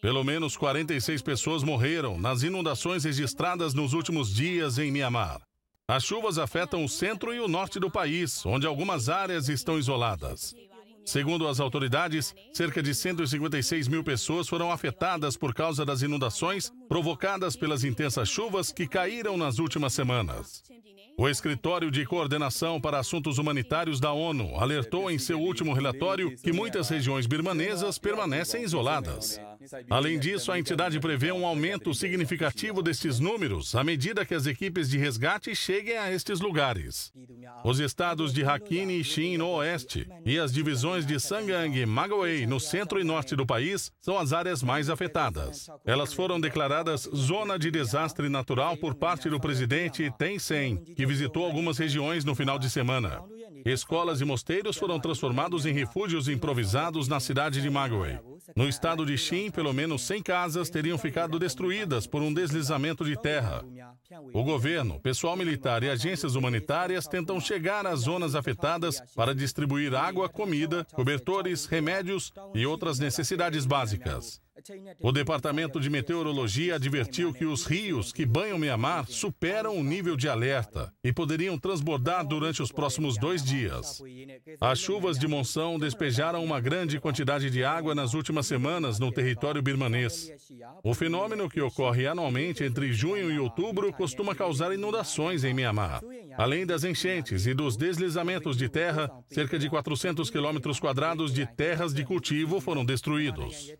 Pelo menos 46 pessoas morreram nas inundações registradas nos últimos dias em Mianmar. As chuvas afetam o centro e o norte do país, onde algumas áreas estão isoladas. Segundo as autoridades, cerca de 156 mil pessoas foram afetadas por causa das inundações provocadas pelas intensas chuvas que caíram nas últimas semanas. O Escritório de Coordenação para Assuntos Humanitários da ONU alertou em seu último relatório que muitas regiões birmanesas permanecem isoladas. Além disso, a entidade prevê um aumento significativo destes números à medida que as equipes de resgate cheguem a estes lugares. Os estados de Rakhine e Shin no oeste e as divisões de Sangang e Magaway no centro e norte do país são as áreas mais afetadas. Elas foram declaradas zona de desastre natural por parte do presidente Ten Sen, que visitou algumas regiões no final de semana escolas e mosteiros foram transformados em refúgios improvisados na cidade de Magway. No estado de Xin, pelo menos 100 casas teriam ficado destruídas por um deslizamento de terra. O governo, pessoal militar e agências humanitárias tentam chegar às zonas afetadas para distribuir água, comida, cobertores, remédios e outras necessidades básicas. O Departamento de Meteorologia advertiu que os rios que banham Mianmar superam o nível de alerta e poderiam transbordar durante os próximos dois dias. As chuvas de monção despejaram uma grande quantidade de água nas últimas semanas no território birmanês. O fenômeno que ocorre anualmente entre junho e outubro costuma causar inundações em Mianmar. Além das enchentes e dos deslizamentos de terra, cerca de 400 quilômetros quadrados de terras de cultivo foram destruídos.